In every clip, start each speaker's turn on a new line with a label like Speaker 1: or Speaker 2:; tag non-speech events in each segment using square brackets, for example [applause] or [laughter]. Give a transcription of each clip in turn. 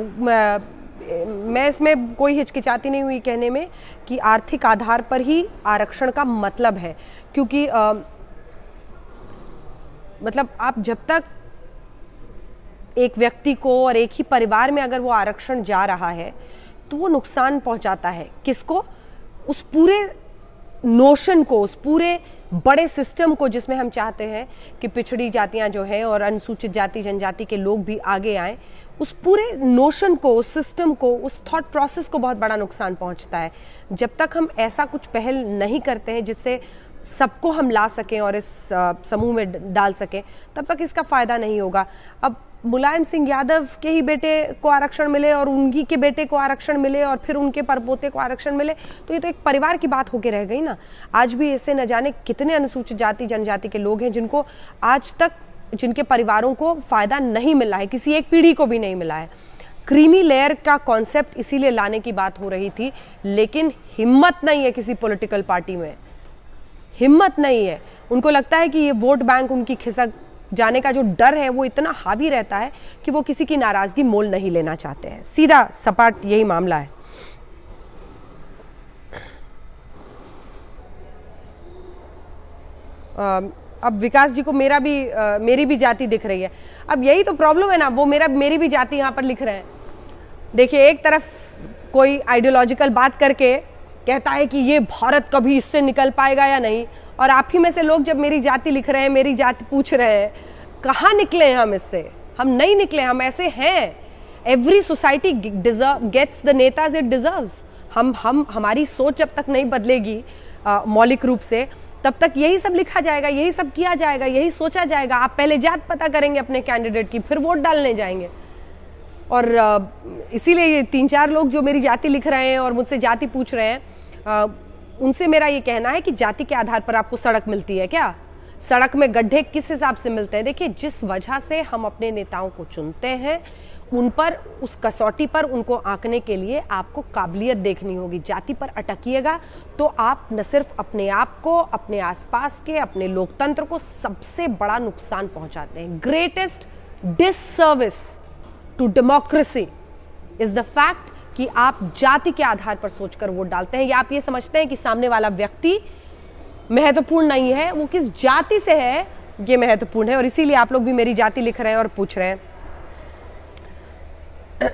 Speaker 1: मैं इसमें कोई हिचकिचाती नहीं हुई कहने में कि आर्थिक आधार पर ही आरक्षण का मतलब है क्योंकि आ, मतलब आप जब तक एक व्यक्ति को और एक ही परिवार में अगर वो आरक्षण जा रहा है तो वो नुकसान पहुंचाता है किसको उस पूरे नोशन को उस पूरे बड़े सिस्टम को जिसमें हम चाहते हैं कि पिछड़ी जातियां जो हैं और अनुसूचित जाति जनजाति के लोग भी आगे आए उस पूरे नोशन को उस सिस्टम को उस थॉट प्रोसेस को बहुत बड़ा नुकसान पहुंचता है जब तक हम ऐसा कुछ पहल नहीं करते हैं जिससे सबको हम ला सकें और इस समूह में डाल सकें तब तक इसका फ़ायदा नहीं होगा अब मुलायम सिंह यादव के ही बेटे को आरक्षण मिले और उनकी के बेटे को आरक्षण मिले और फिर उनके परपोते को आरक्षण मिले तो ये तो एक परिवार की बात होके रह गई ना आज भी ऐसे न जाने कितने अनुसूचित जाति जनजाति के लोग हैं जिनको आज तक जिनके परिवारों को फ़ायदा नहीं मिला है किसी एक पीढ़ी को भी नहीं मिला है क्रीमी लेयर का कॉन्सेप्ट इसीलिए लाने की बात हो रही थी लेकिन हिम्मत नहीं है किसी पॉलिटिकल पार्टी में हिम्मत नहीं है उनको लगता है कि ये वोट बैंक उनकी खिसक जाने का जो डर है वो इतना हावी रहता है कि वो किसी की नाराज़गी मोल नहीं लेना चाहते हैं सीधा सपाट यही मामला है अब विकास जी को मेरा भी मेरी भी जाति दिख रही है अब यही तो प्रॉब्लम है ना वो मेरा मेरी भी जाति यहां पर लिख रहे हैं देखिए एक तरफ कोई आइडियोलॉजिकल बात करके कहता है कि ये भारत कभी इससे निकल पाएगा या नहीं और आप ही में से लोग जब मेरी जाति लिख रहे हैं मेरी जाति पूछ रहे हैं कहाँ निकले हैं हम इससे हम नहीं निकले हम ऐसे हैं every society deserve gets the नेताज इट डिजर्व्स हम हम हमारी सोच जब तक नहीं बदलेगी मौलिक रूप से तब तक यही सब लिखा जाएगा यही सब किया जाएगा यही सोचा जाएगा आप पहले जात पता करेंगे अपने कैंडिडेट की फिर वोट डालने जाएंगे और इसीलिए ये तीन चार लोग जो मेरी जाति लिख रहे हैं और मुझसे जाति पूछ रहे हैं उनसे मेरा ये कहना है कि जाति के आधार पर आपको सड़क मिलती है क्या सड़क में गड्ढे किस हिसाब से मिलते हैं देखिए जिस वजह से हम अपने नेताओं को चुनते हैं उन पर उस कसौटी पर उनको आंकने के लिए आपको काबिलियत देखनी होगी जाति पर अटकिएगा तो आप न सिर्फ अपने आप को अपने आसपास के अपने लोकतंत्र को सबसे बड़ा नुकसान पहुंचाते हैं greatest disservice to democracy is the fact कि आप जाति के आधार पर सोचकर वोट डालते हैं या आप ये समझते हैं कि सामने वाला व्यक्ति महत्वपूर्ण नहीं है वो किस जाति से है ये महत्वपूर्ण है और इसीलिए आप लोग भी मेरी जाति लिख रहे हैं और पूछ रहे हैं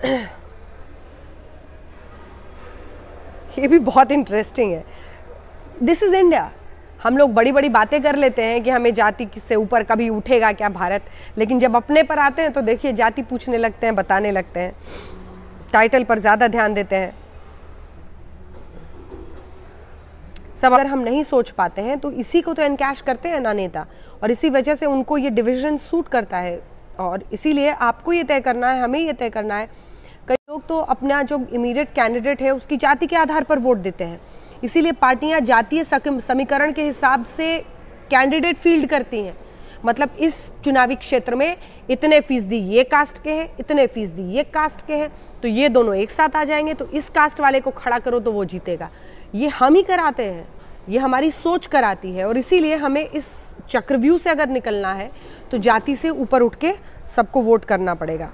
Speaker 1: [clears throat] ये भी बहुत इंटरेस्टिंग है दिस इज इंडिया हम लोग बड़ी बड़ी बातें कर लेते हैं कि हमें जाति से ऊपर कभी उठेगा क्या भारत लेकिन जब अपने पर आते हैं तो देखिए जाति पूछने लगते हैं बताने लगते हैं टाइटल पर ज़्यादा ध्यान देते हैं सब अगर हम नहीं सोच पाते हैं तो इसी को तो इनकैश करते हैं ना नेता और इसी वजह से उनको ये डिविजन सूट करता है और इसीलिए आपको ये तय करना है हमें ये तय करना है कई लोग तो अपना जो इमीडिएट कैंडिडेट है उसकी जाति के आधार पर वोट देते हैं इसीलिए पार्टियां जातीय समीकरण के हिसाब से कैंडिडेट फील्ड करती हैं मतलब इस चुनावी क्षेत्र में इतने फीसदी ये कास्ट के हैं इतने फीसदी ये कास्ट के हैं तो ये दोनों एक साथ आ जाएंगे तो इस कास्ट वाले को खड़ा करो तो वो जीतेगा ये हम ही कराते हैं ये हमारी सोच कराती है और इसीलिए हमें इस चक्रव्यूह से अगर निकलना है तो जाति से ऊपर उठ के सबको वोट करना पड़ेगा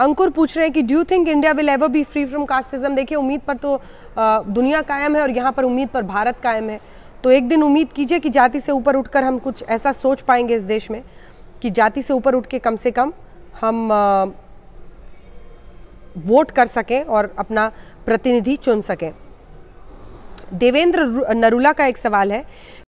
Speaker 1: अंकुर पूछ रहे हैं कि d'you think India will ever be free from casteism देखिए उम्मीद पर तो दुनिया कायम है और यहाँ पर उम्मीद पर भारत कायम है तो एक दिन उम्मीद कीजिए कि जाति से ऊपर उठकर हम कुछ ऐसा सोच पाएंगे इस देश में कि जाति से ऊपर उठ के कम से कम हम वोट कर सकें और अपना प्रतिनिधि चुन सकें देवेंद्र नरुला का एक सवाल है